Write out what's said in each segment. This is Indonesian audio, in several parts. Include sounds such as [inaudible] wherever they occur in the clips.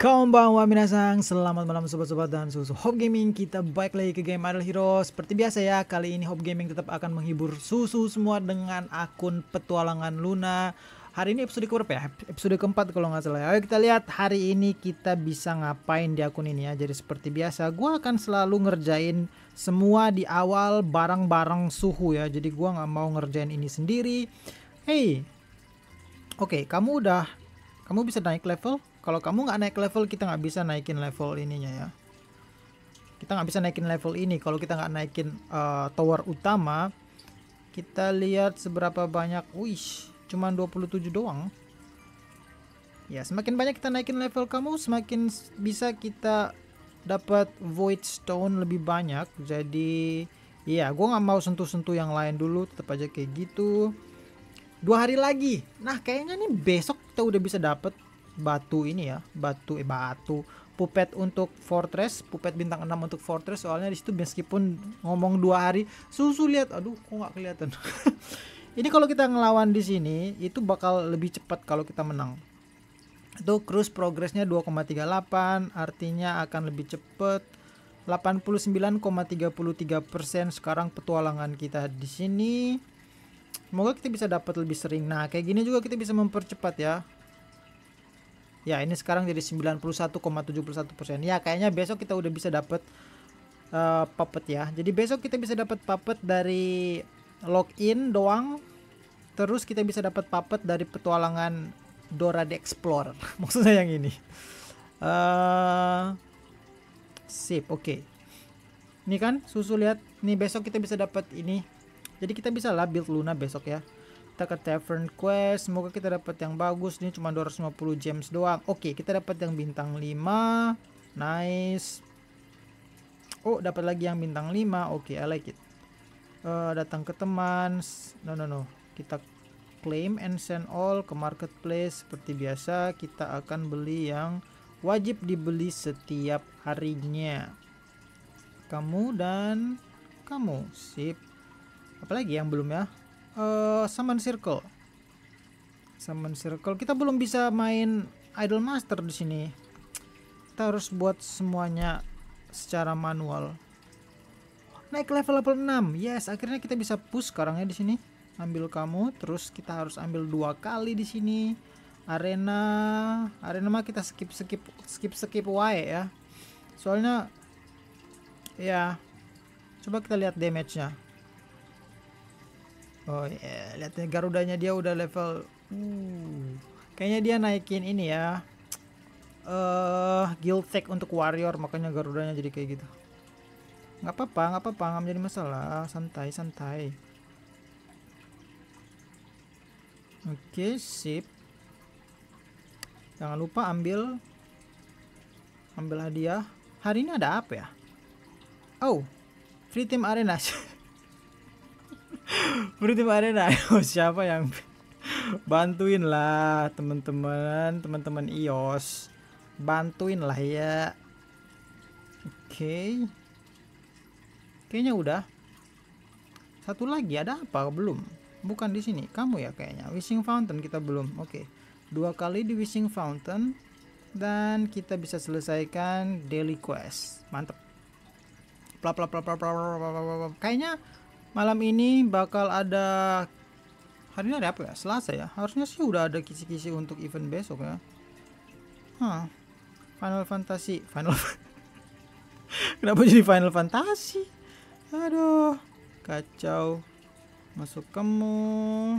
Konbanwa minasang, selamat malam sobat-sobat dan susu Hop Gaming Kita balik lagi ke game Idol Hero Seperti biasa ya, kali ini Hop Gaming tetap akan menghibur susu semua dengan akun petualangan Luna Hari ini episode keberapa ya? Episode keempat kalau nggak salah ya. Ayo kita lihat hari ini kita bisa ngapain di akun ini ya Jadi seperti biasa, gue akan selalu ngerjain semua di awal barang-barang suhu ya Jadi gue nggak mau ngerjain ini sendiri Hey, Oke, okay, kamu udah, kamu bisa naik level? kalau kamu nggak naik level kita nggak bisa naikin level ininya ya kita nggak bisa naikin level ini kalau kita nggak naikin uh, tower utama kita lihat seberapa banyak wish cuman 27 doang ya semakin banyak kita naikin level kamu semakin bisa kita dapat void stone lebih banyak jadi ya, gue nggak mau sentuh-sentuh yang lain dulu tetap aja kayak gitu dua hari lagi nah kayaknya nih besok kita udah bisa dapet batu ini ya batu eh batu pupet untuk fortress pupet bintang 6 untuk fortress soalnya disitu situ meskipun ngomong dua hari susu lihat aduh kok nggak kelihatan [laughs] ini kalau kita ngelawan di sini itu bakal lebih cepat kalau kita menang itu cruise progressnya 2,38 artinya akan lebih cepat 89,33% persen sekarang petualangan kita di sini Semoga kita bisa dapat lebih sering. Nah, kayak gini juga kita bisa mempercepat ya ya ini sekarang jadi 91,71 persen ya kayaknya besok kita udah bisa dapet uh, puppet ya jadi besok kita bisa dapat puppet dari login doang terus kita bisa dapat puppet dari petualangan Dora the Explorer [laughs] maksudnya yang ini uh, sip oke okay. ini kan susu lihat nih besok kita bisa dapat ini jadi kita bisa lah build Luna besok ya kita ke Tavern Quest semoga kita dapat yang bagus ini cuma 250 gems doang oke kita dapat yang bintang 5 nice oh dapat lagi yang bintang 5 oke I like it uh, datang ke teman no no no kita claim and send all ke marketplace seperti biasa kita akan beli yang wajib dibeli setiap harinya kamu dan kamu sip apalagi yang belum ya uh, summon circle summon circle kita belum bisa main idol master di sini kita harus buat semuanya secara manual naik level level 6 yes akhirnya kita bisa push sekarang ya di sini ambil kamu terus kita harus ambil dua kali di sini arena arena mah kita skip skip skip skip wae ya soalnya ya coba kita lihat damage nya Oh ya, yeah. lihatnya Garudanya dia udah level uh. Kayaknya dia naikin ini ya. uh, guild tech untuk warrior makanya Garudanya jadi kayak gitu. Nggak apa-apa, nggak apa-apa, nggak menjadi masalah. Santai, santai. Oke, okay, sip. Jangan lupa ambil ambil hadiah. Hari ini ada apa ya? Oh, free team arena. [laughs] berarti kemarin nak, siapa yang bantuin lah teman-teman teman-teman ios bantuin lah ya oke okay. kayaknya udah satu lagi ada apa belum bukan di sini kamu ya kayaknya wishing fountain kita belum oke okay. dua kali di wishing fountain dan kita bisa selesaikan daily quest mantep kayaknya malam ini bakal ada hari ini ada apa ya Selasa ya harusnya sih udah ada kisi-kisi untuk event besok ya huh. Final Fantasy Final [laughs] kenapa jadi Final Fantasy aduh kacau masuk kamu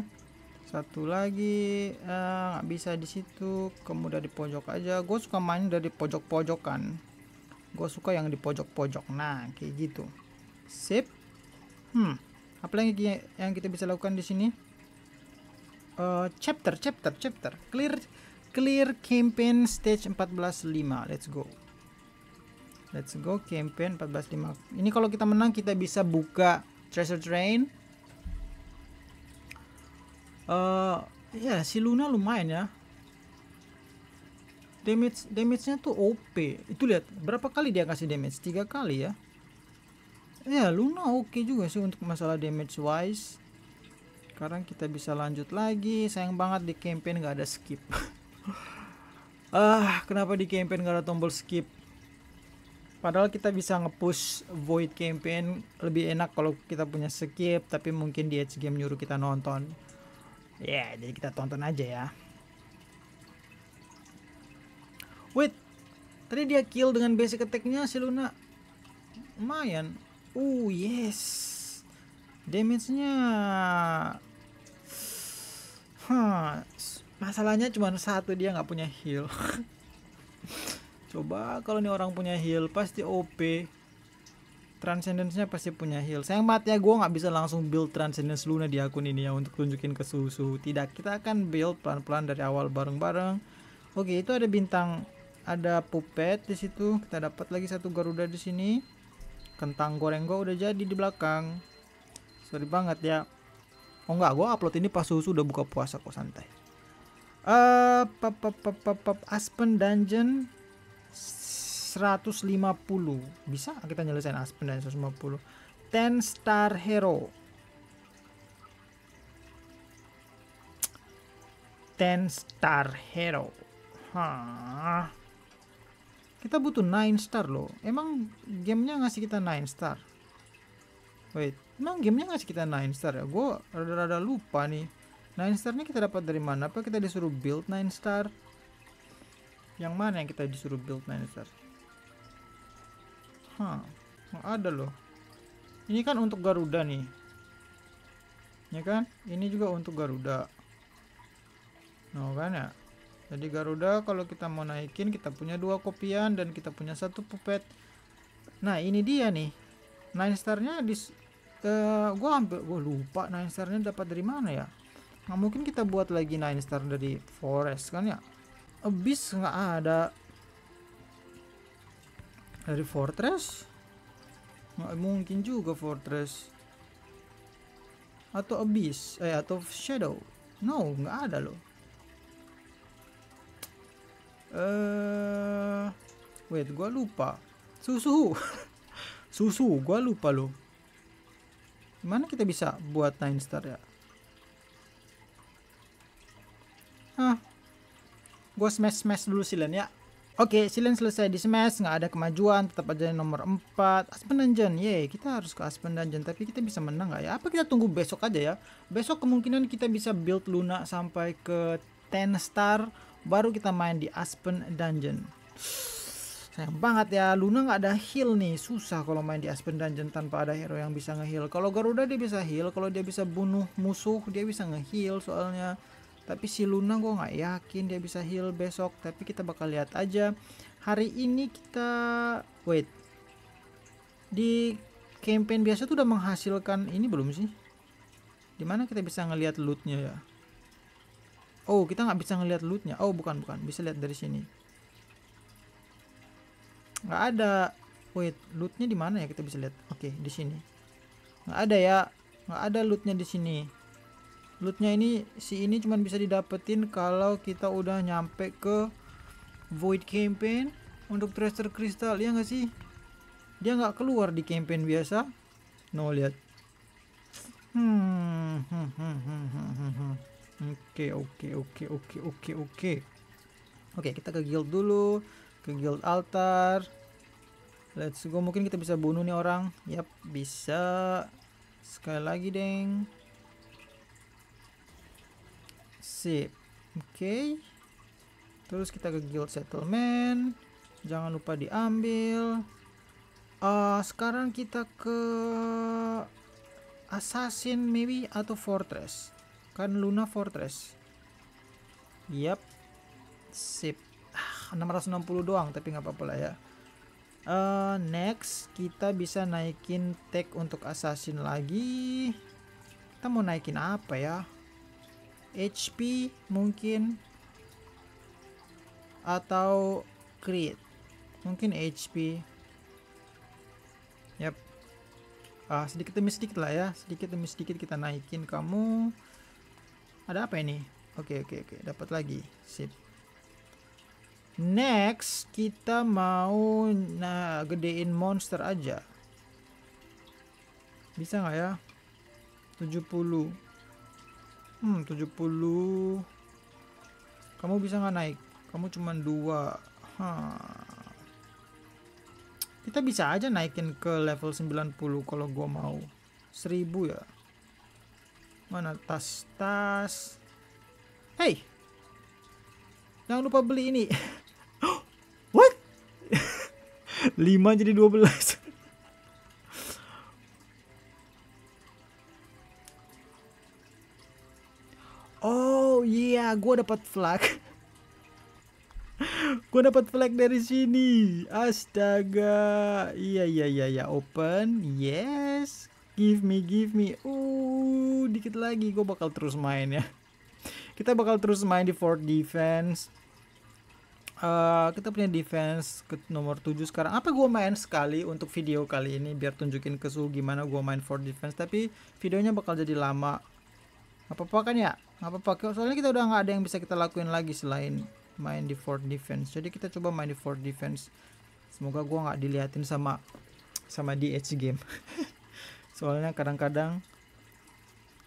satu lagi eh, nggak eh, bisa di situ kamu dari pojok aja gue suka main dari pojok-pojokan gue suka yang di pojok-pojok nah kayak gitu sip Hmm, apa lagi yang kita bisa lakukan di sini? Uh, chapter, chapter, chapter. Clear clear campaign stage 14.5. Let's go. Let's go campaign 14.5. Ini kalau kita menang kita bisa buka treasure train. Uh, ya si Luna lumayan ya. Damage damage-nya tuh OP. Itu lihat berapa kali dia kasih damage? Tiga kali ya ya Luna oke okay juga sih untuk masalah damage wise sekarang kita bisa lanjut lagi sayang banget di campaign gak ada skip [laughs] ah kenapa di campaign gak ada tombol skip padahal kita bisa ngepush void campaign lebih enak kalau kita punya skip tapi mungkin di edge game nyuruh kita nonton ya yeah, jadi kita tonton aja ya wait tadi dia kill dengan basic attacknya si Luna lumayan Oh yes. Damage-nya. Huh. Masalahnya cuma satu dia nggak punya heal. [laughs] Coba kalau nih orang punya heal pasti OP. Transcendence-nya pasti punya heal. Sayang banget ya gue nggak bisa langsung build Transcendence Luna di akun ini ya untuk tunjukin ke susu. Tidak, kita akan build pelan-pelan dari awal bareng-bareng. Oke, itu ada bintang ada pupet di situ. Kita dapat lagi satu Garuda di sini. Kentang goreng gue udah jadi di belakang. Sorry banget ya. Oh enggak, gue upload ini pas susu udah buka puasa kok santai. Eh, uh, pop, pop, pop, pop, Aspen Dungeon 150. Bisa kita nyelesain Aspen Dungeon 150. Ten Star Hero. Ten Star Hero. Hah. Kita butuh 9 star loh. Emang gamenya ngasih kita 9 star? Wait, emang gamenya ngasih kita 9 star ya? Gue rada-rada lupa nih. 9 star ini kita dapat dari mana? Apa kita disuruh build 9 star? Yang mana yang kita disuruh build 9 star? Hah, ada loh. Ini kan untuk Garuda nih. Ya kan? Ini juga untuk Garuda. No kan ya? jadi Garuda kalau kita mau naikin kita punya dua kopian dan kita punya satu pupet nah ini dia nih nine starnya di uh, gua hampir gua lupa nine starnya dapat dari mana ya nggak mungkin kita buat lagi nine star dari forest kan ya abis nggak ada dari fortress nggak mungkin juga fortress atau abyss eh atau shadow no nggak ada loh uh, wait gua lupa susu [laughs] susu gua lupa lo. mana kita bisa buat nine star ya Hah. Gua smash-smash dulu silen ya. Oke, okay, silen selesai di smash, nggak ada kemajuan, tetap aja nomor 4. Aspen Dungeon, Yey, kita harus ke Aspen Dungeon, tapi kita bisa menang nggak ya? Apa kita tunggu besok aja ya? Besok kemungkinan kita bisa build Luna sampai ke 10 star baru kita main di Aspen Dungeon sayang banget ya Luna nggak ada heal nih susah kalau main di Aspen Dungeon tanpa ada hero yang bisa ngeheal kalau Garuda dia bisa heal kalau dia bisa bunuh musuh dia bisa ngeheal soalnya tapi si Luna gue nggak yakin dia bisa heal besok tapi kita bakal lihat aja hari ini kita wait di campaign biasa tuh udah menghasilkan ini belum sih dimana kita bisa ngelihat lootnya ya Oh, kita nggak bisa ngelihat lootnya. Oh, bukan, bukan. Bisa lihat dari sini. Nggak ada. Wait, lootnya di mana ya? Kita bisa lihat. Oke, okay, di sini. Nggak ada ya. Nggak ada lootnya di sini. Lootnya ini, si ini cuma bisa didapetin kalau kita udah nyampe ke Void Campaign untuk Tracer Crystal. Ya nggak sih? Dia nggak keluar di campaign biasa. No, lihat. Hmm, hmm, hmm, hmm, hmm, hmm. hmm, hmm. Oke, oke, oke, oke, oke, oke. Oke, kita ke guild dulu, ke guild altar. Let's go. Mungkin kita bisa bunuh nih orang. Yap, bisa. Sekali lagi, deng. Sip. Oke. Okay. Terus kita ke guild settlement. Jangan lupa diambil. Uh, sekarang kita ke assassin maybe atau fortress menggunakan Luna Fortress. Yap. Sip. Ah, 660 doang tapi nggak apa-apa lah ya. Uh, next kita bisa naikin tag untuk assassin lagi. Kita mau naikin apa ya? HP mungkin atau crit. Mungkin HP. Yap. Uh, sedikit demi sedikit lah ya. Sedikit demi sedikit kita naikin kamu. Ada apa ini? Oke, oke, oke. Dapat lagi. Sip. Next, kita mau nah gedein monster aja. Bisa nggak ya? 70. Hmm, 70. Kamu bisa nggak naik? Kamu cuma dua. Hah. Kita bisa aja naikin ke level 90 kalau gua mau. 1000 ya. Mana tas? Tas. Hey. Jangan lupa beli ini. [gasps] What? [laughs] Lima jadi dua belas. [laughs] oh iya, yeah. gue dapat flag. [laughs] gue dapat flag dari sini astaga iya iya iya iya open yes give me, give me. Uh, dikit lagi gue bakal terus main ya. Kita bakal terus main di Fort Defense. Uh, kita punya defense ke nomor 7 sekarang. Apa gue main sekali untuk video kali ini biar tunjukin ke Su gimana gue main Fort Defense. Tapi videonya bakal jadi lama. Apa apa kan ya? Apa apa? Soalnya kita udah nggak ada yang bisa kita lakuin lagi selain main di Fort Defense. Jadi kita coba main di Fort Defense. Semoga gue nggak diliatin sama sama edge game. [laughs] soalnya kadang-kadang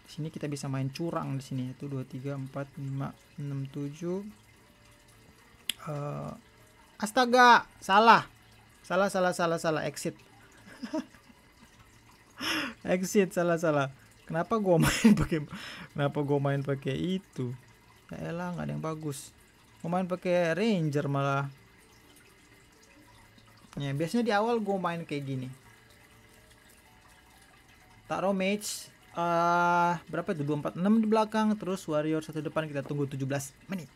di sini kita bisa main curang di sini itu 2 3 4 5 6 7 astaga salah salah salah salah salah exit [laughs] exit salah salah kenapa gua [laughs] main pakai kenapa gua main pakai itu ya elah nggak ada yang bagus gua main pakai ranger malah ya biasanya di awal gua main kayak gini taruh Mage uh, berapa itu 246 di belakang terus warrior satu depan kita tunggu 17 menit.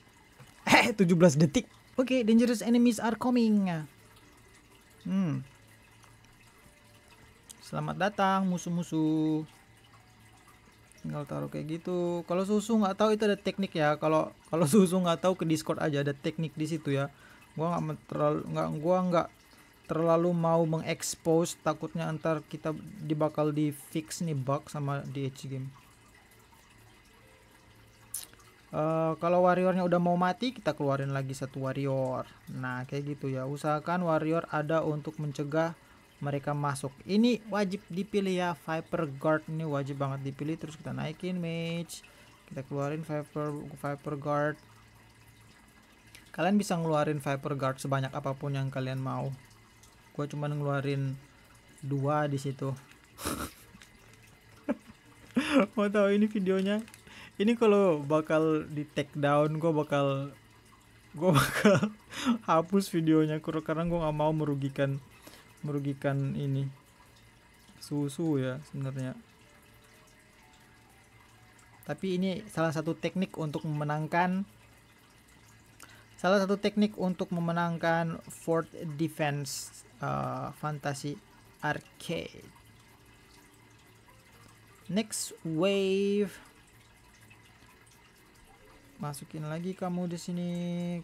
[laughs] Eh 17 detik. Oke, okay, dangerous enemies are coming. Hmm. Selamat datang musuh-musuh. Tinggal taruh kayak gitu. Kalau susu nggak tahu itu ada teknik ya. Kalau kalau susu nggak tahu ke Discord aja ada teknik di situ ya. Gua nggak terlalu nggak gua nggak terlalu mau mengekspos takutnya antar kita dibakal di fix nih bug sama di DH game Uh, kalau warriornya udah mau mati kita keluarin lagi satu warrior nah kayak gitu ya usahakan warrior ada untuk mencegah mereka masuk ini wajib dipilih ya viper guard ini wajib banget dipilih terus kita naikin mage kita keluarin viper viper guard kalian bisa ngeluarin viper guard sebanyak apapun yang kalian mau gue cuma ngeluarin dua di situ [laughs] mau tahu ini videonya ini kalau bakal di take down gue bakal gue [laughs] bakal hapus videonya karena gue nggak mau merugikan merugikan ini susu ya sebenarnya tapi ini salah satu teknik untuk memenangkan Salah satu teknik untuk memenangkan Fort Defense uh, Fantasy Arcade. Next wave. Masukin lagi kamu di sini,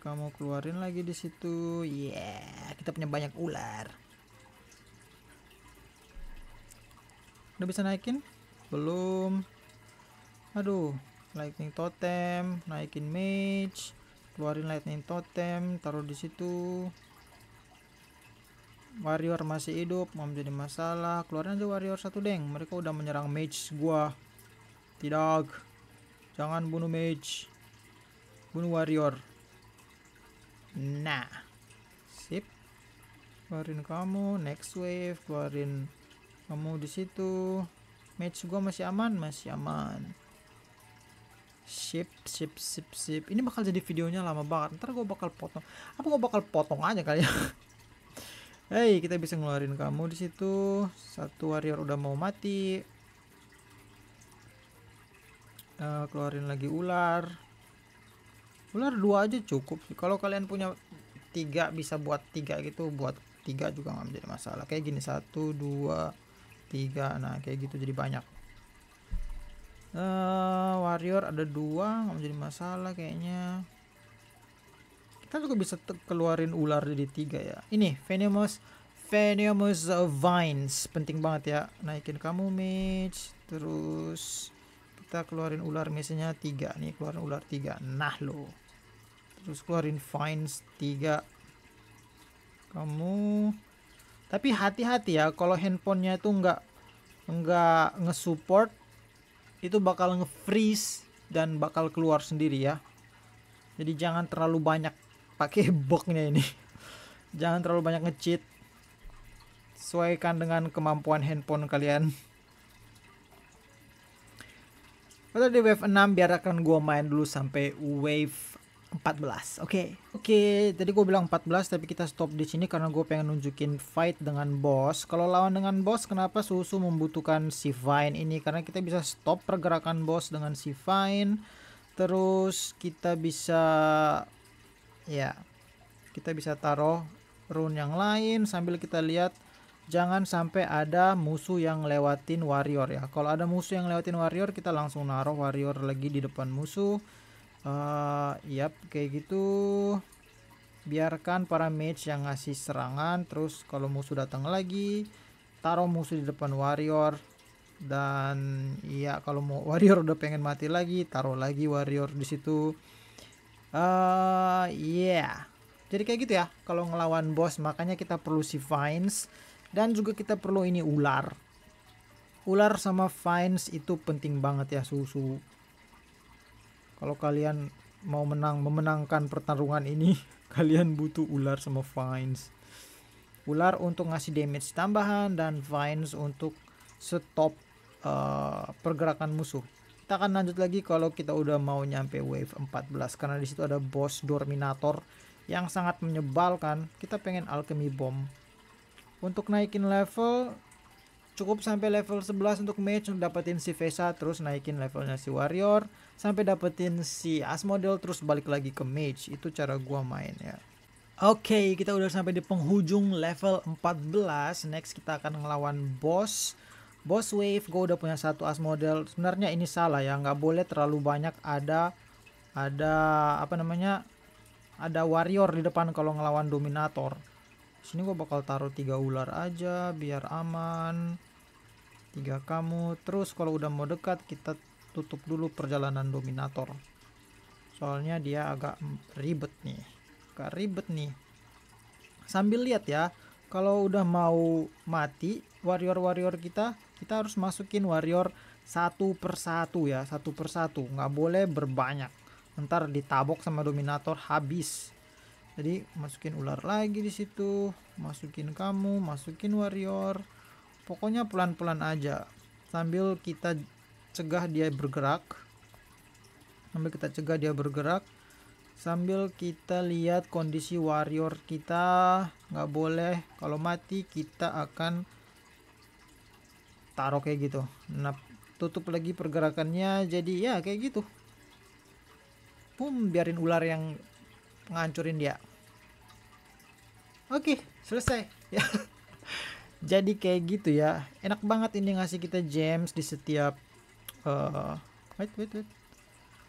kamu keluarin lagi di situ. Yeah, kita punya banyak ular. Udah bisa naikin? Belum. Aduh, lightning totem, naikin mage keluarin lightning totem taruh di situ warrior masih hidup mau menjadi masalah keluarin aja warrior satu deng mereka udah menyerang mage gua tidak jangan bunuh mage bunuh warrior nah sip keluarin kamu next wave keluarin kamu di situ mage gua masih aman masih aman Sip, sip, sip, sip. Ini bakal jadi videonya lama banget. Ntar gue bakal potong. Apa gue bakal potong aja kali ya? [laughs] Hei, kita bisa ngeluarin kamu di situ. Satu warrior udah mau mati. Uh, keluarin lagi ular. Ular dua aja cukup sih. Kalau kalian punya tiga bisa buat tiga gitu, buat tiga juga nggak menjadi masalah. Kayak gini satu, dua, tiga. Nah, kayak gitu jadi banyak uh, warrior ada dua nggak menjadi masalah kayaknya kita juga bisa keluarin ular jadi tiga ya ini venomous venomous vines penting banget ya naikin kamu mage terus kita keluarin ular misalnya tiga nih keluarin ular tiga nah lo terus keluarin vines tiga kamu tapi hati-hati ya kalau handphonenya itu nggak nggak ngesupport itu bakal nge-freeze dan bakal keluar sendiri ya jadi jangan terlalu banyak pakai [laughs] boxnya ini jangan terlalu banyak ngecheat sesuaikan dengan kemampuan handphone kalian kalau di wave 6 biarkan gua main dulu sampai wave 14. Oke. Okay. Oke, okay, tadi gue bilang 14 tapi kita stop di sini karena gue pengen nunjukin fight dengan bos. Kalau lawan dengan bos kenapa susu membutuhkan si Vine ini? Karena kita bisa stop pergerakan bos dengan si Vine. Terus kita bisa ya, kita bisa taruh rune yang lain sambil kita lihat jangan sampai ada musuh yang lewatin warrior ya. Kalau ada musuh yang lewatin warrior kita langsung naruh warrior lagi di depan musuh uh, yap kayak gitu biarkan para mage yang ngasih serangan terus kalau musuh datang lagi taruh musuh di depan warrior dan ya kalau mau [laughs] warrior udah pengen mati lagi taruh lagi warrior di situ uh, eh, yeah jadi kayak gitu ya kalau ngelawan bos makanya kita perlu si vines dan juga kita perlu ini ular ular sama vines itu penting banget ya susu kalau kalian mau menang memenangkan pertarungan ini [laughs] kalian butuh ular sama vines ular untuk ngasih damage tambahan dan vines untuk stop uh, pergerakan musuh kita akan lanjut lagi kalau kita udah mau nyampe wave 14 karena disitu ada boss Dorminator yang sangat menyebalkan kita pengen alchemy bomb untuk naikin level cukup sampai level 11 untuk mage untuk dapetin si Vesa terus naikin levelnya si warrior sampai dapetin si Asmodel terus balik lagi ke mage itu cara gua main ya Oke okay, kita udah sampai di penghujung level 14 next kita akan ngelawan boss boss wave gua udah punya satu Asmodel sebenarnya ini salah ya nggak boleh terlalu banyak ada ada apa namanya ada warrior di depan kalau ngelawan dominator sini gua bakal taruh tiga ular aja biar aman tiga kamu terus kalau udah mau dekat kita tutup dulu perjalanan dominator soalnya dia agak ribet nih agak ribet nih sambil lihat ya kalau udah mau mati warrior-warrior kita kita harus masukin warrior satu persatu ya satu persatu nggak boleh berbanyak ntar ditabok sama dominator habis jadi masukin ular lagi di situ masukin kamu masukin warrior pokoknya pelan-pelan aja sambil kita cegah dia bergerak sambil kita cegah dia bergerak sambil kita lihat kondisi warrior kita nggak boleh kalau mati kita akan taruh kayak gitu nah tutup lagi pergerakannya jadi ya kayak gitu boom biarin ular yang ngancurin dia oke selesai [laughs] ya jadi kayak gitu ya enak banget ini ngasih kita gems di setiap uh, wait wait wait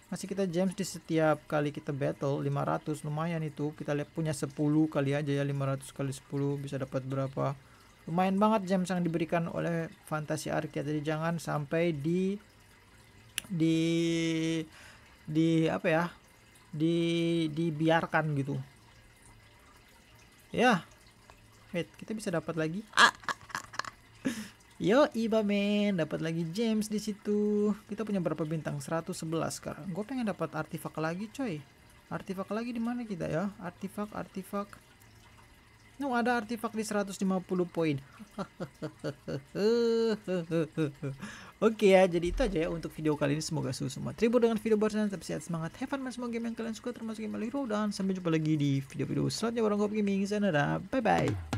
ngasih kita gems di setiap kali kita battle 500 lumayan itu kita lihat punya 10 kali aja ya 500 kali 10 bisa dapat berapa lumayan banget gems yang diberikan oleh Fantasy Arcade ya. jadi jangan sampai di di di apa ya di dibiarkan gitu ya wait kita bisa dapat lagi ah Yo, Iba men, dapat lagi James di situ. Kita punya berapa bintang? 111 sekarang. Gue pengen dapat artifak lagi, coy. Artifak lagi di mana kita ya? Artifak, artifak. No, ada artifak di 150 poin. [laughs] Oke ya, jadi itu aja ya untuk video kali ini. Semoga suhu semua terhibur dengan video barusan. dan tetap sehat semangat. Have fun semua game yang kalian suka termasuk game Hero dan sampai jumpa lagi di video-video selanjutnya orang Gaming. Sana bye bye.